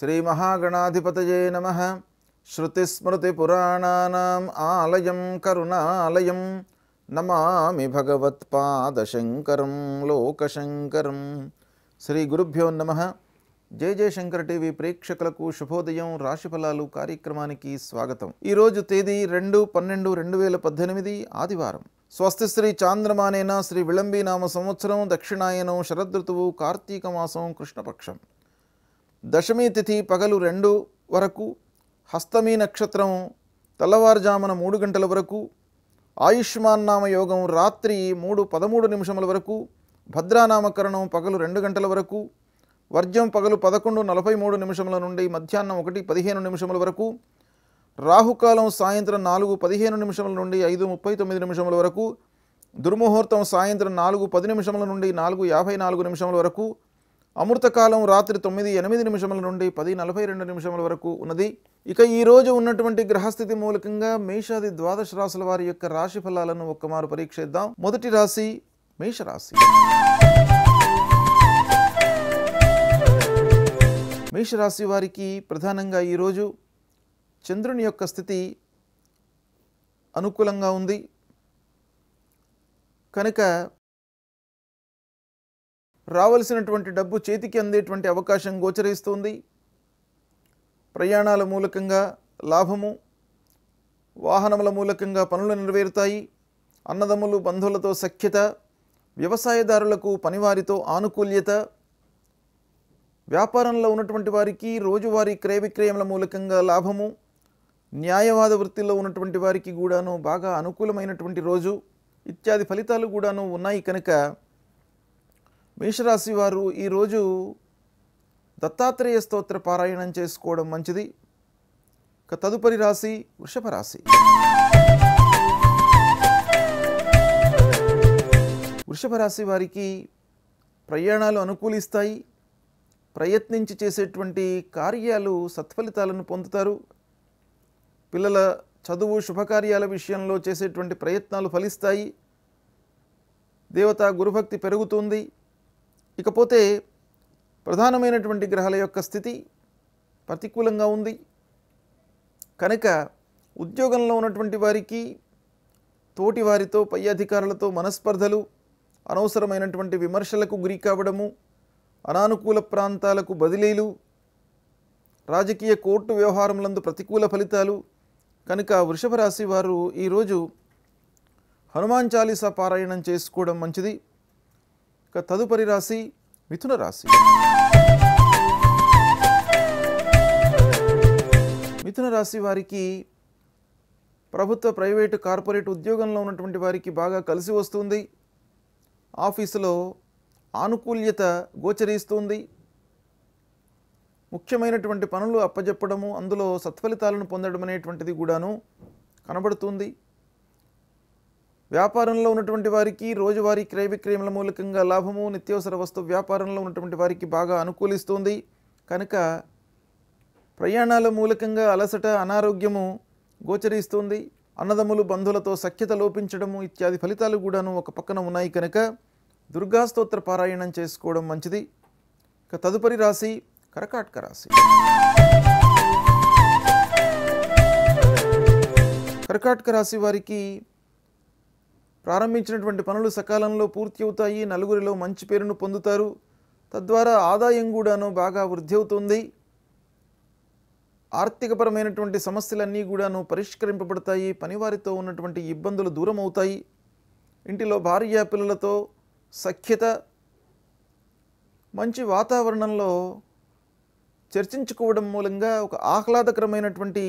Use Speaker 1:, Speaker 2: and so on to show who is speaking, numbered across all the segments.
Speaker 1: శ్రీమహాగణాధిపతయే నమ శ్రుతిస్మృతిపురాణానాం ఆలయం కరుణాలయం నమామి భగవత్పాదశంకరం లోకశంకరం శ్రీ గురుభ్యో నమ జయ జయశంకర్ టీవీ ప్రేక్షకులకు శుభోదయం రాశిఫలాలు కార్యక్రమానికి స్వాగతం ఈరోజు తేదీ రెండు పన్నెండు రెండు వేల పద్దెనిమిది ఆదివారం స్వస్తి శ్రీ చాంద్రమానేన శ్రీ విళంబీనామ సంవత్సరం దక్షిణాయనం శరదృతువు కార్తీక మాసం కృష్ణపక్షం దశమి తిథి పగలు రెండు వరకు హస్తమీ నక్షత్రం తెల్లవారుజామున మూడు గంటల వరకు ఆయుష్మాన్నామ యోగం రాత్రి మూడు పదమూడు నిమిషముల వరకు భద్రానామకరణం పగలు రెండు గంటల వరకు వర్జం పగలు పదకొండు నలభై మూడు నిమిషముల నుండి మధ్యాహ్నం ఒకటి పదిహేను నిమిషముల వరకు రాహుకాలం సాయంత్రం నాలుగు పదిహేను నిమిషముల నుండి ఐదు ముప్పై తొమ్మిది నిమిషముల వరకు దుర్ముహూర్తం సాయంత్రం నాలుగు పది నిమిషముల నుండి నాలుగు యాభై నాలుగు నిమిషముల వరకు అమృతకాలం రాత్రి తొమ్మిది ఎనిమిది నిమిషముల నుండి పది నలభై రెండు నిమిషముల వరకు ఉన్నది ఇక ఈరోజు ఉన్నటువంటి గ్రహస్థితి మూలకంగా మేషాది ద్వాదశ రాశుల వారి యొక్క రాశి ఫలాలను ఒక్కమారు పరీక్షిద్దాం మొదటి రాశి మేషరాశి మేషరాశి వారికి ప్రధానంగా ఈరోజు చంద్రుని యొక్క స్థితి అనుకూలంగా ఉంది కనుక రావలసినటువంటి డబ్బు చేతికి అందేటువంటి అవకాశం గోచరిస్తుంది ప్రయాణాల మూలకంగా లాభము వాహనముల మూలకంగా పనులు నెరవేరుతాయి అన్నదమ్ములు బంధువులతో సఖ్యత వ్యవసాయదారులకు పనివారితో ఆనుకూల్యత వ్యాపారంలో ఉన్నటువంటి వారికి రోజువారీ క్రయ విక్రయముల మూలకంగా లాభము న్యాయవాద వృత్తిలో ఉన్నటువంటి వారికి కూడాను బాగా అనుకూలమైనటువంటి రోజు ఇత్యాది ఫలితాలు కూడాను ఉన్నాయి కనుక మేషరాశి వారు ఈరోజు దత్తాత్రేయ స్తోత్ర పారాయణం చేసుకోవడం మంచిది ఇక తదుపరి రాశి వృషభ రాశి వృషభ రాశి వారికి ప్రయాణాలు అనుకూలిస్తాయి ప్రయత్నించి చేసేటువంటి కార్యాలు సత్ఫలితాలను పొందుతారు పిల్లల చదువు శుభకార్యాల విషయంలో చేసేటువంటి ప్రయత్నాలు ఫలిస్తాయి దేవత గురుభక్తి పెరుగుతుంది ఇకపోతే ప్రధానమైనటువంటి గ్రహాల యొక్క స్థితి ప్రతికూలంగా ఉంది కనుక ఉద్యోగంలో ఉన్నటువంటి వారికి తోటి వారితో పై అధికారులతో మనస్పర్ధలు అనవసరమైనటువంటి విమర్శలకు గురి కావడము అనానుకూల ప్రాంతాలకు బదిలీలు రాజకీయ కోర్టు వ్యవహారములందు ప్రతికూల ఫలితాలు కనుక వృషభ రాశి వారు ఈరోజు హనుమాన్ చాలీసా పారాయణం చేసుకోవడం మంచిది ఇక తదుపరి రాశి మిథున రాశి మిథున రాశి వారికి ప్రభుత్వ ప్రైవేటు కార్పొరేట్ ఉద్యోగంలో ఉన్నటువంటి వారికి బాగా కలిసి వస్తుంది ఆఫీసులో ఆనుకూల్యత గోచరిస్తుంది ముఖ్యమైనటువంటి పనులు అప్పజెప్పడము అందులో సత్ఫలితాలను పొందడం అనేటువంటిది కూడాను కనబడుతుంది వ్యాపారంలో ఉన్నటువంటి వారికి రోజువారీ క్రయ విక్రయముల మూలకంగా లాభము నిత్యవసర వస్తువు వ్యాపారంలో ఉన్నటువంటి వారికి బాగా అనుకూలిస్తుంది కనుక ప్రయాణాల మూలకంగా అలసట అనారోగ్యము గోచరిస్తుంది అన్నదమ్ములు బంధువులతో సఖ్యత లోపించడము ఇత్యాది ఫలితాలు కూడాను ఒక పక్కన ఉన్నాయి కనుక దుర్గాస్తోత్ర పారాయణం చేసుకోవడం మంచిది ఇక తదుపరి రాశి కరకాటక రాశి కర్కాటక రాశి వారికి ప్రారంభించినటువంటి పనులు సకాలంలో పూర్తి అవుతాయి నలుగురిలో మంచి పేరును పొందుతారు తద్వారా ఆదాయం కూడాను బాగా వృద్ధి అవుతుంది ఆర్థికపరమైనటువంటి సమస్యలన్నీ కూడాను పరిష్కరింపబడతాయి పనివారితో ఉన్నటువంటి ఇబ్బందులు దూరం అవుతాయి ఇంటిలో భార్య పిల్లలతో సఖ్యత మంచి వాతావరణంలో చర్చించుకోవడం మూలంగా ఒక ఆహ్లాదకరమైనటువంటి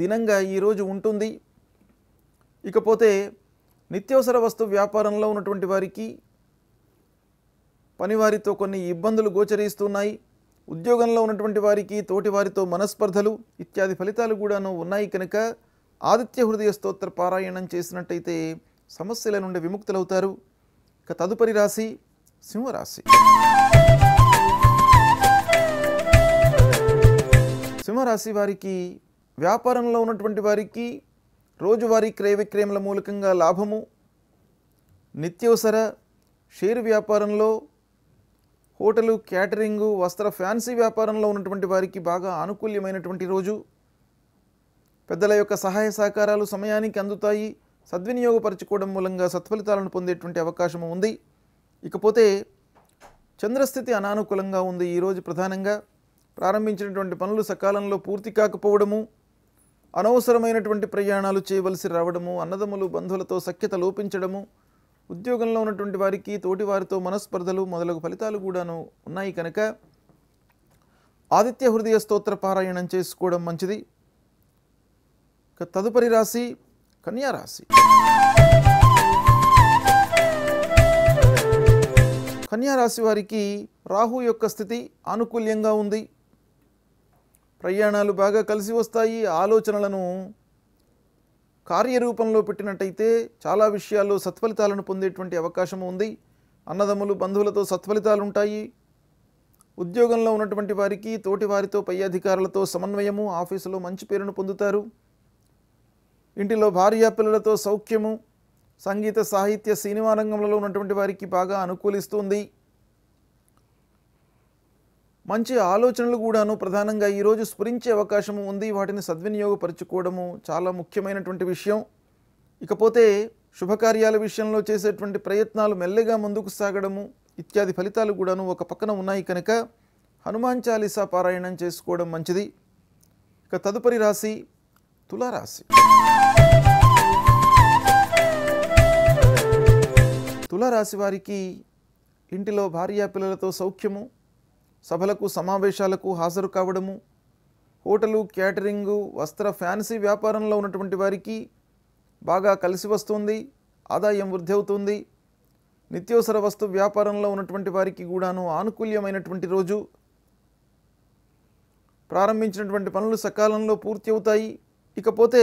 Speaker 1: దినంగా ఈరోజు ఉంటుంది ఇకపోతే నిత్యవసర వస్తు వ్యాపారంలో ఉన్నటువంటి వారికి పనివారితో కొన్ని ఇబ్బందులు గోచరిస్తున్నాయి ఉద్యోగంలో ఉన్నటువంటి వారికి తోటి వారితో మనస్పర్ధలు ఇత్యాది ఫలితాలు కూడాను ఉన్నాయి కనుక ఆదిత్య హృదయ స్తోత్ర పారాయణం చేసినట్టయితే సమస్యల నుండి విముక్తులవుతారు ఇక తదుపరి రాశి సింహరాశి సింహరాశి వారికి వ్యాపారంలో ఉన్నటువంటి వారికి రోజువారీ క్రయ విక్రయముల మూలకంగా లాభము నిత్యవసర షేర్ వ్యాపారంలో హోటలు క్యాటరింగు వస్త్ర ఫ్యాన్సీ వ్యాపారంలో ఉన్నటువంటి వారికి బాగా ఆనుకూల్యమైనటువంటి రోజు పెద్దల యొక్క సహాయ సహకారాలు సమయానికి అందుతాయి సద్వినియోగపరచుకోవడం మూలంగా సత్ఫలితాలను పొందేటువంటి అవకాశము ఉంది ఇకపోతే చంద్రస్థితి అనానుకూలంగా ఉంది ఈరోజు ప్రధానంగా ప్రారంభించినటువంటి పనులు సకాలంలో పూర్తి కాకపోవడము అనవసరమైనటువంటి ప్రయాణాలు చేయవలసి రావడము అన్నదమ్ములు బంధువులతో సఖ్యత లోపించడము ఉద్యోగంలో ఉన్నటువంటి వారికి తోటి వారితో మనస్పర్ధలు మొదలగు ఫలితాలు కూడాను ఉన్నాయి కనుక ఆదిత్య హృదయ స్తోత్ర పారాయణం చేసుకోవడం మంచిది తదుపరి రాశి కన్యారాశి కన్యారాశి వారికి రాహు యొక్క స్థితి ఆనుకూల్యంగా ఉంది ప్రయాణాలు బాగా కలిసి వస్తాయి ఆలోచనలను కార్యరూపంలో పెట్టినట్టయితే చాలా విషయాల్లో సత్ఫలితాలను పొందేటువంటి అవకాశం ఉంది అన్నదమ్ములు బంధువులతో సత్ఫలితాలు ఉంటాయి ఉద్యోగంలో ఉన్నటువంటి వారికి తోటి వారితో పై అధికారులతో సమన్వయము ఆఫీసులో మంచి పేరును పొందుతారు ఇంటిలో భార్యా పిల్లలతో సౌఖ్యము సంగీత సాహిత్య సినిమా రంగంలో ఉన్నటువంటి వారికి బాగా అనుకూలిస్తుంది మంచి ఆలోచనలు కూడాను ప్రధానంగా ఈరోజు స్ఫురించే అవకాశము ఉంది వాటిని సద్వినియోగపరచుకోవడము చాలా ముఖ్యమైనటువంటి విషయం ఇకపోతే శుభకార్యాల విషయంలో చేసేటువంటి ప్రయత్నాలు మెల్లగా ముందుకు సాగడము ఇత్యాది ఫలితాలు కూడాను ఒక పక్కన ఉన్నాయి కనుక హనుమాన్ చాలీసా పారాయణం చేసుకోవడం మంచిది ఇక తదుపరి రాశి తులారాశి తులారాశి వారికి ఇంటిలో భార్యాపిల్లలతో సౌఖ్యము సభలకు సమావేశాలకు హాజరు కావడము హోటలు క్యాటరింగు వస్త్ర ఫ్యాన్సీ వ్యాపారంలో ఉన్నటువంటి వారికి బాగా కలిసి వస్తుంది ఆదాయం వృద్ధి అవుతుంది నిత్యవసర వస్తు వ్యాపారంలో ఉన్నటువంటి వారికి కూడాను ఆనుకూల్యమైనటువంటి రోజు ప్రారంభించినటువంటి పనులు సకాలంలో పూర్తి అవుతాయి ఇకపోతే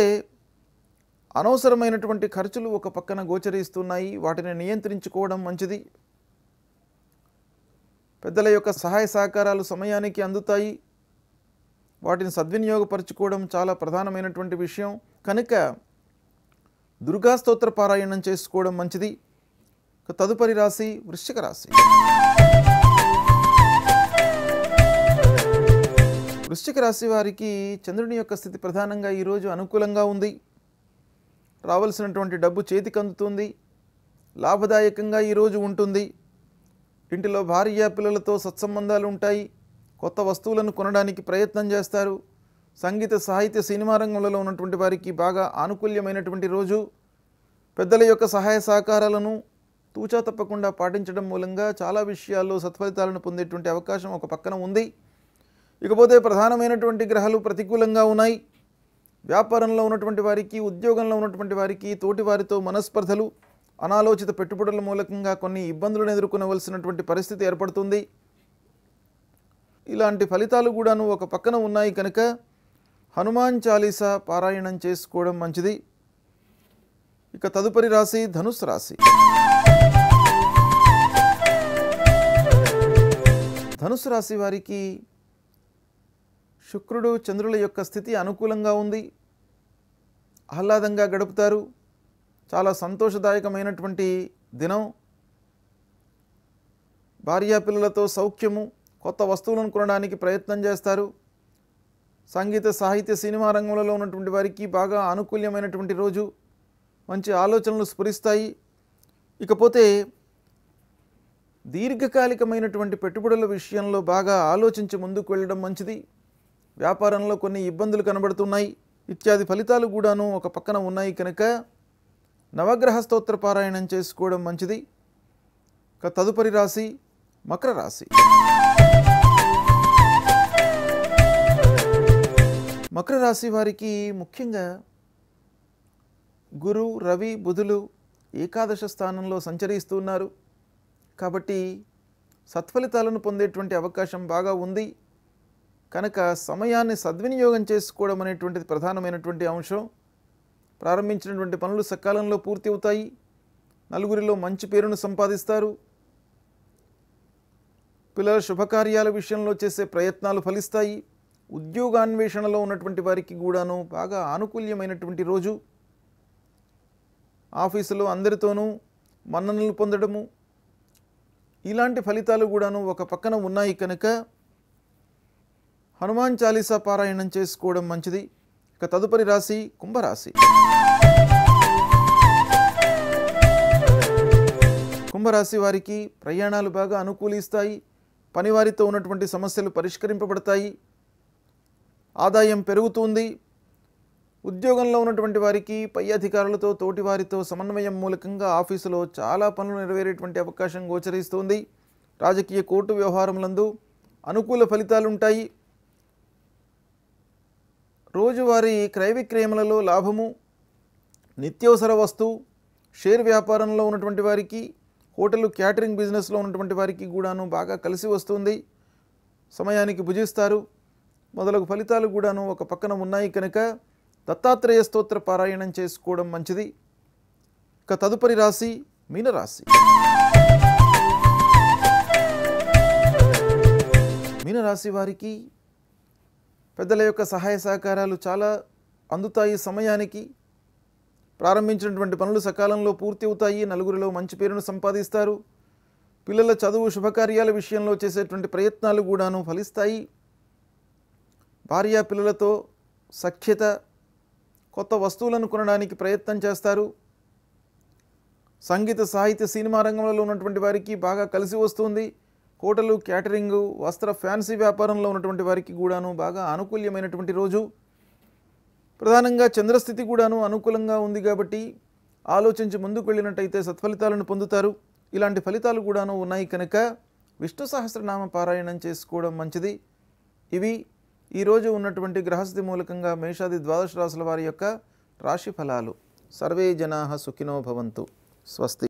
Speaker 1: అనవసరమైనటువంటి ఖర్చులు ఒక పక్కన గోచరిస్తున్నాయి వాటిని నియంత్రించుకోవడం మంచిది పెద్దల యొక్క సహాయ సహకారాలు సమయానికి అందుతాయి వాటిని సద్వినియోగపరచుకోవడం చాలా ప్రధానమైనటువంటి విషయం కనుక దుర్గాస్తోత్ర పారాయణం చేసుకోవడం మంచిది తదుపరి రాశి వృశ్చిక రాశి వృశ్చిక రాశి వారికి చంద్రుని యొక్క స్థితి ప్రధానంగా ఈరోజు అనుకూలంగా ఉంది రావాల్సినటువంటి డబ్బు చేతికి అందుతుంది లాభదాయకంగా ఈరోజు ఉంటుంది ఇంటిలో భార్య పిల్లలతో సత్సంబంధాలు ఉంటాయి కొత్త వస్తువులను కొనడానికి ప్రయత్నం చేస్తారు సంగీత సాహిత్య సినిమా రంగంలో ఉన్నటువంటి వారికి బాగా ఆనుకూల్యమైనటువంటి రోజు పెద్దల యొక్క సహాయ సహకారాలను తూచా తప్పకుండా పాటించడం మూలంగా చాలా విషయాల్లో సత్ఫలితాలను పొందేటువంటి అవకాశం ఒక పక్కన ఉంది ఇకపోతే ప్రధానమైనటువంటి గ్రహాలు ప్రతికూలంగా ఉన్నాయి వ్యాపారంలో ఉన్నటువంటి వారికి ఉద్యోగంలో ఉన్నటువంటి వారికి తోటి వారితో మనస్పర్ధలు అనాలోచిత పెట్టుబడుల మూలకంగా కొన్ని ఇబ్బందులను ఎదుర్కొనవలసినటువంటి పరిస్థితి ఏర్పడుతుంది ఇలాంటి ఫలితాలు కూడాను ఒక పక్కన ఉన్నాయి కనుక హనుమాన్ చాలీసా పారాయణం చేసుకోవడం మంచిది ఇక తదుపరి రాశి ధనుస్ రాశి ధనుసు రాశి వారికి శుక్రుడు చంద్రుల యొక్క స్థితి అనుకూలంగా ఉంది ఆహ్లాదంగా గడుపుతారు చాలా సంతోషదాయకమైనటువంటి దినం భార్యా పిల్లలతో సౌఖ్యము కొత్త వస్తువులను కొనడానికి ప్రయత్నం చేస్తారు సంగీత సాహిత్య సినిమా రంగంలో ఉన్నటువంటి వారికి బాగా ఆనుకూల్యమైనటువంటి రోజు మంచి ఆలోచనలు స్ఫురిస్తాయి ఇకపోతే దీర్ఘకాలికమైనటువంటి పెట్టుబడుల విషయంలో బాగా ఆలోచించి ముందుకు వెళ్ళడం మంచిది వ్యాపారంలో కొన్ని ఇబ్బందులు కనబడుతున్నాయి ఇత్యాది ఫలితాలు కూడాను ఒక పక్కన ఉన్నాయి కనుక నవగ్రహ స్తోత్ర పారాయణం చేసుకోవడం మంచిది తదుపరి రాశి మకర రాశి మకర రాశి వారికి ముఖ్యంగా గురు రవి బుధులు ఏకాదశ స్థానంలో సంచరిస్తున్నారు కాబట్టి సత్ఫలితాలను పొందేటువంటి అవకాశం బాగా ఉంది కనుక సమయాన్ని సద్వినియోగం చేసుకోవడం అనేటువంటిది ప్రధానమైనటువంటి అంశం ప్రారంభించినటువంటి పనులు సకాలంలో పూర్తి అవుతాయి నలుగురిలో మంచి పేరును సంపాదిస్తారు పిల్లల శుభకార్యాల విషయంలో చేసే ప్రయత్నాలు ఫలిస్తాయి ఉద్యోగాన్వేషణలో ఉన్నటువంటి వారికి కూడాను బాగా ఆనుకూల్యమైనటువంటి రోజు ఆఫీసులో అందరితోనూ మన్ననలు పొందడము ఇలాంటి ఫలితాలు కూడాను ఒక పక్కన ఉన్నాయి కనుక హనుమాన్ చాలీసా పారాయణం చేసుకోవడం మంచిది ఇక తదుపరి రాశి కుంభరాశి కుంభరాశి వారికి ప్రయాణాలు బాగా అనుకూలిస్తాయి పనివారితో ఉన్నటువంటి సమస్యలు పరిష్కరింపబడతాయి ఆదాయం పెరుగుతుంది ఉద్యోగంలో ఉన్నటువంటి వారికి పై అధికారులతో తోటివారితో సమన్వయం మూలకంగా ఆఫీసులో చాలా పనులు నెరవేరేటువంటి అవకాశం గోచరిస్తుంది రాజకీయ కోర్టు వ్యవహారములందు అనుకూల ఫలితాలుంటాయి రోజువారీ క్రయ విక్రయములలో లాభము నిత్యవసర వస్తువు షేర్ వ్యాపారంలో ఉన్నటువంటి వారికి హోటల్ క్యాటరింగ్ బిజినెస్లో ఉన్నటువంటి వారికి కూడాను బాగా కలిసి వస్తుంది సమయానికి భుజిస్తారు మొదలగు ఫలితాలు కూడాను ఒక పక్కన ఉన్నాయి కనుక దత్తాత్రేయ స్తోత్ర పారాయణం చేసుకోవడం మంచిది ఇక తదుపరి రాశి మీనరాశి మీనరాశి వారికి పెద్దల యొక్క సహాయ సహకారాలు చాలా అందుతాయి సమయానికి ప్రారంభించినటువంటి పనులు సకాలంలో పూర్తి అవుతాయి నలుగురిలో మంచి పేరును సంపాదిస్తారు పిల్లల చదువు శుభకార్యాల విషయంలో చేసేటువంటి ప్రయత్నాలు కూడాను ఫలిస్తాయి భార్యా పిల్లలతో సఖ్యత కొత్త వస్తువులను కొనడానికి ప్రయత్నం చేస్తారు సంగీత సాహిత్య సినిమా రంగంలో ఉన్నటువంటి వారికి బాగా కలిసి వస్తుంది హోటలు క్యాటరింగ్ వస్త్ర ఫ్యాన్సీ వ్యాపారంలో ఉన్నటువంటి వారికి కూడాను బాగా అనుకూల్యమైనటువంటి రోజు ప్రధానంగా చంద్రస్థితి కూడాను అనుకూలంగా ఉంది కాబట్టి ఆలోచించి ముందుకు వెళ్ళినట్టయితే సత్ఫలితాలను పొందుతారు ఇలాంటి ఫలితాలు కూడాను ఉన్నాయి కనుక విష్ణు సహస్రనామ పారాయణం చేసుకోవడం మంచిది ఇవి ఈరోజు ఉన్నటువంటి గ్రహస్థితి మూలకంగా మేషాది ద్వాదశ రాశుల వారి యొక్క రాశి ఫలాలు సర్వే జనా సుఖినో భవంతు స్వస్తి